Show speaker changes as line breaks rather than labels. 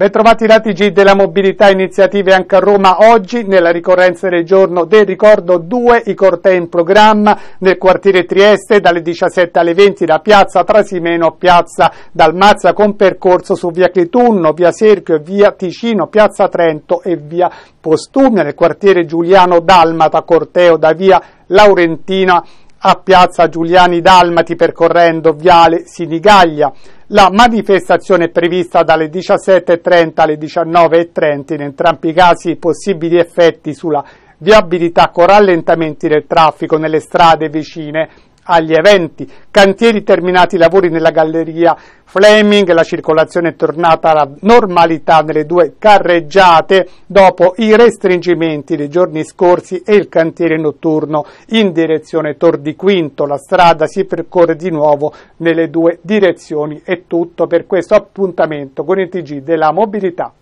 Bentrovati da TG della Mobilità Iniziative anche a Roma oggi, nella ricorrenza del giorno del ricordo 2, i cortei in programma nel quartiere Trieste dalle 17 alle 20 da piazza Trasimeno, piazza Dalmazza con percorso su via Clitunno, via Serchio e via Ticino, piazza Trento e via Postumia, nel quartiere Giuliano Dalmata, corteo da via Laurentina a piazza Giuliani Dalmati percorrendo viale Sinigaglia. La manifestazione è prevista dalle 17.30 alle 19.30, in entrambi i casi possibili effetti sulla viabilità con rallentamenti del traffico nelle strade vicine agli eventi, cantieri terminati i lavori nella galleria Fleming, la circolazione è tornata alla normalità nelle due carreggiate dopo i restringimenti dei giorni scorsi e il cantiere notturno in direzione Tor di Quinto. La strada si percorre di nuovo nelle due direzioni. È tutto per questo appuntamento con il TG della mobilità.